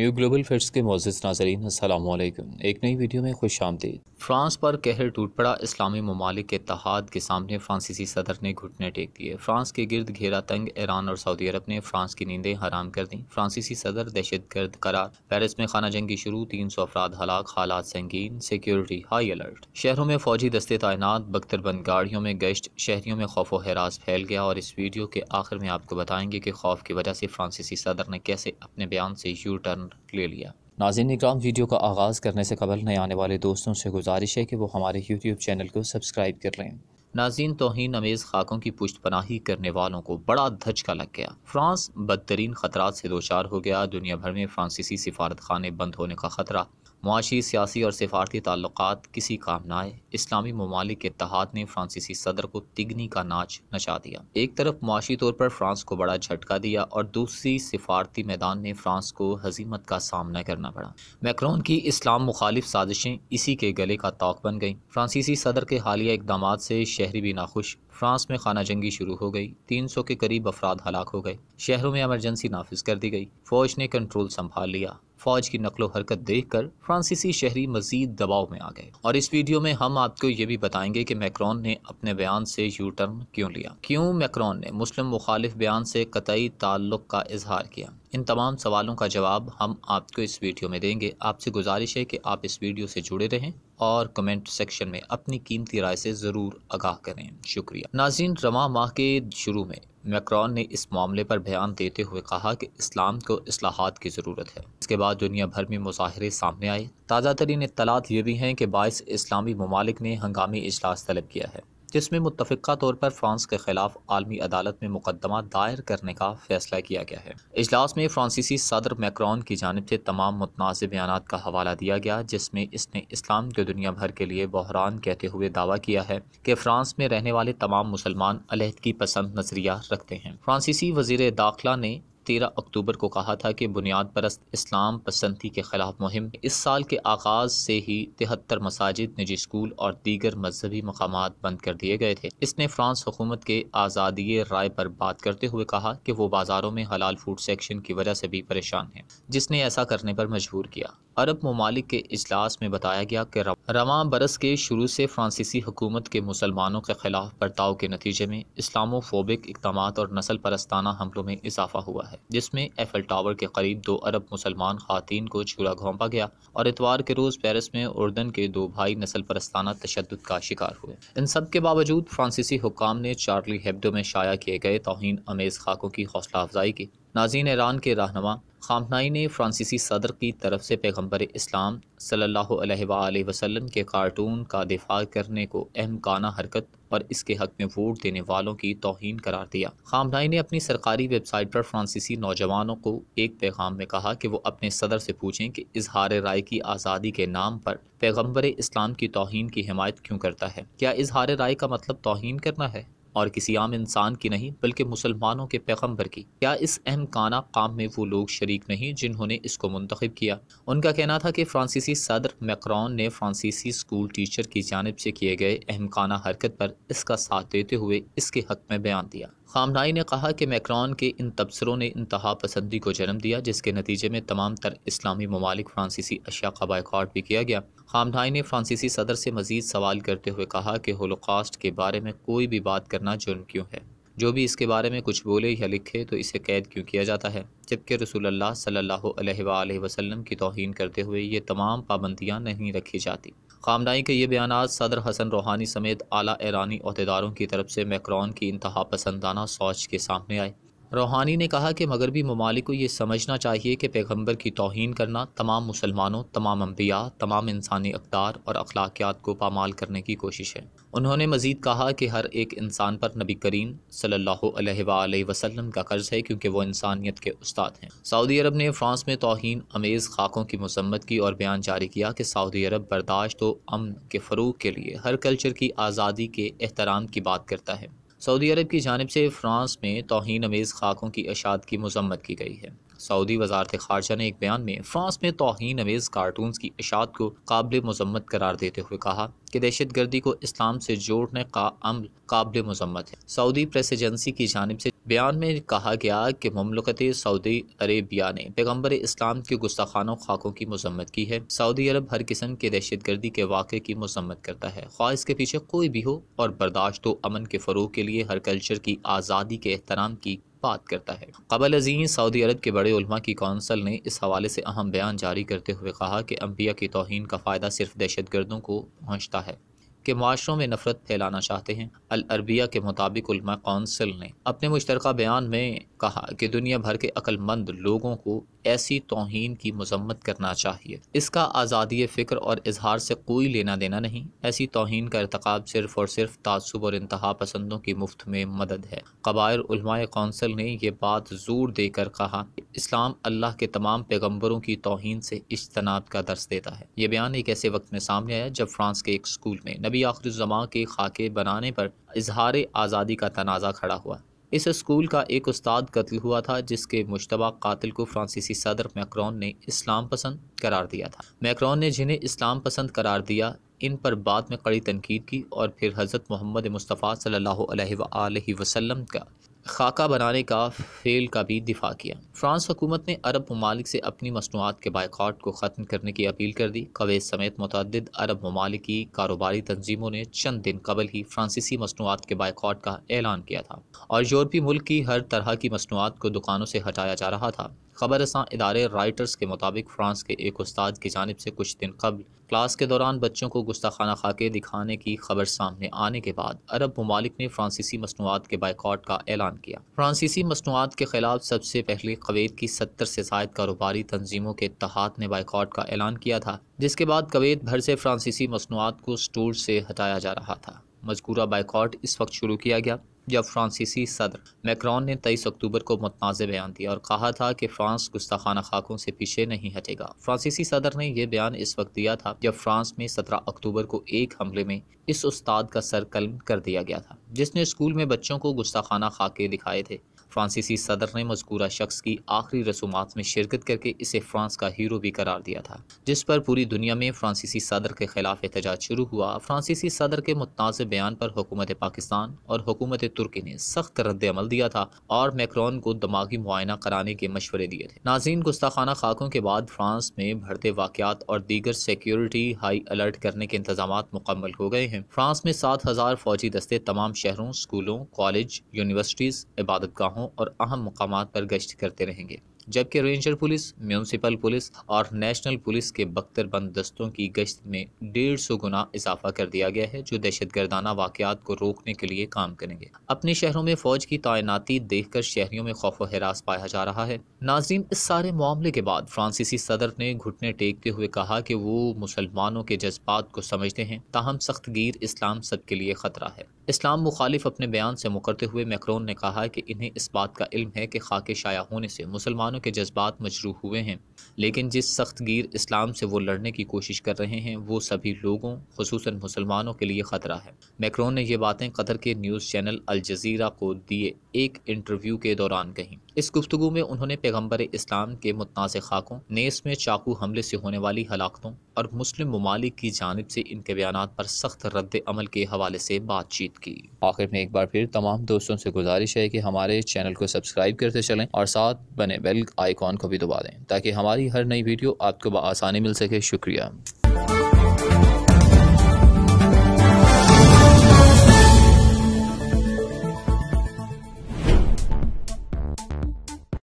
new global facts के मोजिस नाजरीन असलकम एक नई वीडियो में खुश आमदीद फ्रांस पर कहर टूट पड़ा इस्लामी ममालिक के तहाद के सामने फ्रांसीसी सदर ने घुटने टेक दिए फ्रांस के गिर्द घेरा तंग ईरान और सऊदी अरब ने फ्रांस की नींदें हराम कर दी फ्रांसीसी सदर दहशत गर्द करार पेरिस में खाना जंगी शुरू तीन सौ अफराद हलाक हालात संगीन सिक्योरिटी हाई अलर्ट शहरों में फौजी दस्ते तैनात बख्तरबंद गाड़ियों में गश्त शहरियों में खौफ व हरास फैल गया और इस वीडियो के आखिर में आपको बताएंगे कि खौफ की वजह से फ्रांसीसी सदर ने कैसे अपने बयान से यू टर्न ले लिया नाजिन इक्राम वीडियो का आगाज़ करने से कबल नए आने वाले दोस्तों से गुजारिश है कि वो हमारे यूट्यूब चैनल को सब्सक्राइब कर लें नाजीन तोहन अमेज़ खाकों की पुष्ट पनाही करने वालों को बड़ा धचका लग गया फ्रांस बदतरीन खतरा से दो चार हो गया दुनिया भर में फ्रांसीसी सिफारत खाने बंद होने का खतरा माशी सियासी और सिफारती ताल्लुक किसी काम न आए इस्लामी ममालिक के तहत ने फ्रांसीसी सदर को तिगनी का नाच नचा दिया एक तरफ माशी तौर पर फ्रांस को बड़ा झटका दिया और दूसरी सिफारती मैदान ने फ्रांस को हजीमत का सामना करना पड़ा मैक्रोन की इस्लाम मुखालिफ साजिशें इसी के गले का ताक बन गई फ्रांसीसी सदर के हालिया इकदाम से शहरी भी नाखुश फ्रांस में खाना जंगी शुरू हो गई तीन सौ के करीब अफराद हलाक हो गए शहरों में एमरजेंसी नाफिज कर दी गई फौज ने कंट्रोल संभाल लिया फौज की नकलो हरकत देखकर फ्रांसीसी शहरी मजीद दबाव में आ गए और इस वीडियो में हम आपको ये भी बताएंगे कि मैक्रोन ने अपने बयान से यू टर्न क्यों लिया क्यों मैक्रोन ने मुस्लिम मुखालिफ बयान से कतई ताल्लुक का इजहार किया इन तमाम सवालों का जवाब हम आपको इस वीडियो में देंगे आपसे गुजारिश है कि आप इस वीडियो से जुड़े रहें और कमेंट सेक्शन में अपनी कीमती राय से ज़रूर आगाह करें शुक्रिया नाजीन रमा माह के शुरू में मैक्रॉन ने इस मामले पर बयान देते हुए कहा कि इस्लाम को असलाहत की ज़रूरत है इसके बाद दुनिया भर में मुजाहरे सामने आए ताज़ा तरीन इतलात ये भी हैं कि बाईस इस्लामी ममालिक ने हंगामी इजलास तलब किया है जिसमें मुतफ़ा तौर पर फ्रांस के खिलाफ आलमी अदालत में मुकदमा दायर करने का फैसला किया गया है इजलास में फ्रांसीसी सदर मैक्रॉन की जानब से तमाम मुतनाज़ बयान का हवाला दिया गया जिसमें इसने इस्लाम के दुनिया भर के लिए बहरान कहते हुए दावा किया है कि फ्रांस में रहने वाले तमाम मुसलमान अलहदगी पसंद नजरिया रखते हैं फ्रांसीसी वजीर दाखिला ने तेरह अक्टूबर को कहा था कि बुनियाद परस्त इस्लाम पसंदी के खिलाफ मुहिम इस साल के आगाज से ही तिहत्तर मसाजिद निजी स्कूल और दीगर मजहबी मकाम बंद कर दिए गए थे इसने फ्रांस हुकूमत के आज़ादी राय पर बात करते हुए कहा कि वो बाजारों में हलाल फूड सेक्शन की वजह से भी परेशान है जिसने ऐसा करने पर मजबूर किया अरब ममालिक के अजलास में बताया गया कि रवा बरस के शुरू से फ्रांसीसी हुकूमत के मुसलमानों के खिलाफ बर्ताव के नतीजे में इस्लामोफोबिक इकदाम और नस्ल परस्ताना हमलों में इजाफा हुआ है जिसमें एफल टावर के करीब दो अरब मुसलमान खातन को छुरा घोंपा गया और इतवार के रोज़ पेरिस में उर्दन के दो भाई नस्ल परस्ताना तशद का शिकार हुए इन सब के बावजूद फ्रांसीसी हुकाम ने चार्ली हेब्डो में शाया किए गए तोहन अमेज़ खाकों की हौसला अफजाई की नाजीन ईरान के रहनमा खामनाई ने फ्रांसीसी सदर की तरफ से पैगम्बर इस्लाम सल्लल्लाहु अलैहि वसल्लम के कार्टून का दिफा करने को अहम काना हरकत और इसके हक में वोट देने वालों की तोहन करार दिया खामनाई ने अपनी सरकारी वेबसाइट पर फ्रांसीसी नौजवानों को एक पैगाम में कहा कि वो अपने सदर से पूछें कि इजहार राय की आज़ादी के नाम पर पैगम्बर इस्लाम की तोहन की हमायत क्यों करता है क्या इजहार राय का मतलब तोहन करना है और किसी आम इंसान की नहीं बल्कि मुसलमानों के पैगम्बर की क्या इस अहम काना काम में वो लोग शरीक नहीं जिन्होंने इसको मंतखब किया उनका कहना था कि फ्रांसीसी सदर मैक्रॉन ने फ्रांसीसी स्कूल टीचर की जानब से किए गए अहम काना हरकत पर इसका साथ देते हुए इसके हक में बयान दिया खामनाई ने कहा कि मैक्रॉन के इन तबसरों ने इंतहा पसंदी को जन्म दिया जिसके नतीजे में तमाम तर इस्लामी ममालिक फ्रांसीसी अशिया का बायकॉट भी किया गया खामनाई ने फ्रांसीसी सदर से मजीद सवाल करते हुए कहा कि होलोकास्ट के बारे में कोई भी बात करना जुर्म क्यों है जो भी इसके बारे में कुछ बोले या लिखे तो इसे कैद क्यों किया जाता है जबकि रसूलुल्लाह सल्लल्लाहु अलैहि वसल्लम की तोहन करते हुए ये तमाम पाबंदियाँ नहीं रखी जाती खामनाई के ये बयान सदर हसन रूहानी समेत आला ईरानी अहदेदारों की तरफ से मैक्रॉन की इंतहा पसंदाना सोच के सामने आए रूहानी ने कहा कि मगरबी ममालिक को ये समझना चाहिए कि पैगम्बर की तोहन करना तमाम मुसलमानों तमाम अम्बिया तमाम इंसानी अकदार और अखलाकियात को पामाल करने की कोशिश है उन्होंने मजीद कहा कि हर एक इंसान पर नबी करीम सल्ला वसलम का कर्ज है क्योंकि वह इंसानियत के उस्ताद हैं सऊदी अरब ने फ्रांस में तोहन अमेज़ खाकों की मजम्मत की और बयान जारी किया कि सऊदी अरब बर्दाश्त व तो अमन के फ़रूग के लिए हर कल्चर की आज़ादी के एहतराम की बात करता है सऊदी अरब की जानब से फ़्रांस में तोहन अमेज़ खाकों की अशात की मजम्मत की गई है सऊदी वजारत खारजा ने एक बयान में फ्रांस में तोहन अवेज कार्टून की इशात को काबिल मजम्मत करार देते हुए कहा कि दहशत गर्दी को इस्लाम से जोड़ने का अमल काबिल मजम्मत है सऊदी प्रेस एजेंसी की जानब से बयान में कहा गया कि ममलकत सऊदी अरेबिया ने पैगम्बर इस्लाम के गुस्ताखानों खाकों की मजम्मत की है सऊदी अरब हर किस्म के दहशत गर्दी के वाक़े की मजम्मत करता है ख्वाह इसके पीछे कोई भी हो और बर्दाश्त अमन के फ़रूग के लिए हर कल्चर की आज़ादी के एहतराम की बात करता है कबल अजीम सऊदी अरब के बड़े उलमा की कौंसल ने इस हवाले से अहम बयान जारी करते हुए कहा कि अम्बिया की तोहन का फ़ायदा सिर्फ दहशत गर्दों को पहुँचता है के माशरों में नफरत फैलाना चाहते हैं अल अरबिया के मुताबिक उलमा कौंसिल ने अपने मुश्तर बयान में कहा कि दुनिया भर के अक्लमंद लोगों को ऐसी तोहन की मजम्मत करना चाहिए इसका आज़ादी फ़िक्र और इजहार से कोई लेना देना नहीं ऐसी तोहन का इरतकब सिर्फ और सिर्फ तसब और इंतहा पसंदों की मुफ्त में मदद है कबायर कौंसिल ने यह बात जोर देकर कहा इस्लाम अल्लाह के तमाम पैगम्बरों की तोहन से इज्तनाब का दर्ज देता है यह बयान एक ऐसे वक्त में सामने आया जब फ्रांस के एक स्कूल में नबी आखिर के खाके बनाने पर इजहार आज़ादी का तनाज़ा खड़ा हुआ इस स्कूल का एक उस्ताद कत्ल हुआ था जिसके मुशतबा कतल को फ्रांसीसी सदर मैक्रॉन ने इस्लाम पसंद करार दिया था मैक्रोन ने जिन्हें इस्लाम पसंद करार दिया इन पर बाद में कड़ी तनकीद की और फिर हज़रत मोहम्मद मुस्तफ़ा सल्ला वसम का खाका बनाने का फेल का भी दिफा किया फ्रांस हुकूमत ने अरब ममालिक से अपनी मसनूआत के बायकॉट को ख़त्म करने की अपील कर दी कवेज समेत मतद अरब ममालिक की कारोबारी तंजीमों ने चंद दिन कबल ही फ्रांसीसी मसनूआत के बायकॉट का ऐलान किया था और यूरोपी मुल्क की हर तरह की मसनूआत को दुकानों से हटाया जा रहा था खबर इदारे राइटर्स के मुताबिक फ्रांस के एक उस्ताद की जानब से कुछ दिन कबल क्लास के दौरान बच्चों को गुस्ताखाना खाके दिखाने की खबर सामने आने के बाद अरब ममालिक ने फ्रांसीसी मसनूआत के बाइकॉट का ऐलान किया फ्रांसीसी मसनूआत के खिलाफ सबसे पहले कवेद की सत्तर से जायद कारोबारी तनजीमों के तहत ने बाइकॉट का ऐलान किया था जिसके बाद कवैत भर से फ्रांसीसी मसनूआत को स्टोर से हटाया जा रहा था मजकूरा बाइकॉट इस वक्त शुरू किया गया जब फ्रांसीसी सदर मैक्रॉन ने तेईस अक्टूबर को मतनाज़ बयान दिया और कहा था कि फ्रांस गुस्ताखाना खाकों से पीछे नहीं हटेगा फ्रांसीसी सदर ने यह बयान इस वक्त दिया था जब फ्रांस में सत्रह अक्टूबर को एक हमले में इस उस्ताद का सर कलम कर दिया गया था जिसने स्कूल में बच्चों को गुस्ताखाना खाके दिखाए थे फ्रांसीसी सदर ने मजकूरा शख्स की आखिरी रसूमात में शिरकत करके इसे फ्रांस का हीरो भी करार दिया था जिस पर पूरी दुनिया में फ्रांसीसी सदर के खिलाफ एहतजाज शुरू हुआ फ्रांसीसी सदर के मुतनाज़ बयान पर हुकूमत पाकिस्तान और हुकूमत तुर्की ने सख्त रद्दमल दिया था और मैक्रॉन को दिमागी मुआयना कराने के मशवरे दिए थे नाजीन गुस्ताखाना खाकों के बाद फ्रांस में बढ़ते वाकत और दीगर सिक्योरिटी हाई अलर्ट करने के इंतजाम मुकम्मल हो गए हैं फ्रांस में सात हज़ार फौजी दस्ते तमाम शहरों स्कूलों कॉलेज यूनिवर्सिटीज़ इबादत गाहों जगहों और अहम मकाम पर गश्त करते रहेंगे जबकि रेंजर पुलिस म्यूनसिपल पुलिस और नेशनल पुलिस के बख्तरबंद दस्तों की गश्त में डेढ़ सौ गुना इजाफा कर दिया गया है जो दहशत गर्दाना वाकत को रोकने के लिए काम करेंगे अपने शहरों में फौज की तैनाती देख कर शहरियों में खौफ हरास पाया जा रहा है नाजिम इस सारे मामले के बाद फ्रांसीसी सदर ने घुटने टेकते हुए कहा कि वो मुसलमानों के जज्बात को समझते हैं ताहम सख्तगीर इस्लाम सबके लिए खतरा है इस्लाम मुखालिफ अपने बयान से मुकरते हुए मैक्रोन ने कहा कि इन्हें इस बात का इल्म है कि खाके शाया होने से मुसलमानों के जज्बात मजरू हुए हैं लेकिन जिस सख्त गिर इस्लाम से वो लड़ने की कोशिश कर रहे हैं वो सभी लोगों खसूस मुसलमानों के लिए ख़तरा है मैक्रोन ने ये बातें कतर के न्यूज़ चैनल अलजीरा को दिए एक इंटरव्यू के दौरान कहीं इस गुफ्तु में उन्होंने पैगम्बर इस्लाम के मुतनाज़ खाकों नेस में चाकू हमले से होने वाली हलाकतों और मुस्लिम ममालिक की जानब से इनके बयान पर सख्त रद्द अमल के हवाले से बातचीत की आखिर में एक बार फिर तमाम दोस्तों से गुजारिश है कि हमारे चैनल को सब्सक्राइब करते चलें और साथ बने बेल आइकॉन को भी दबा दें ताकि हमारी हर नई वीडियो आपको बसानी मिल सके शुक्रिया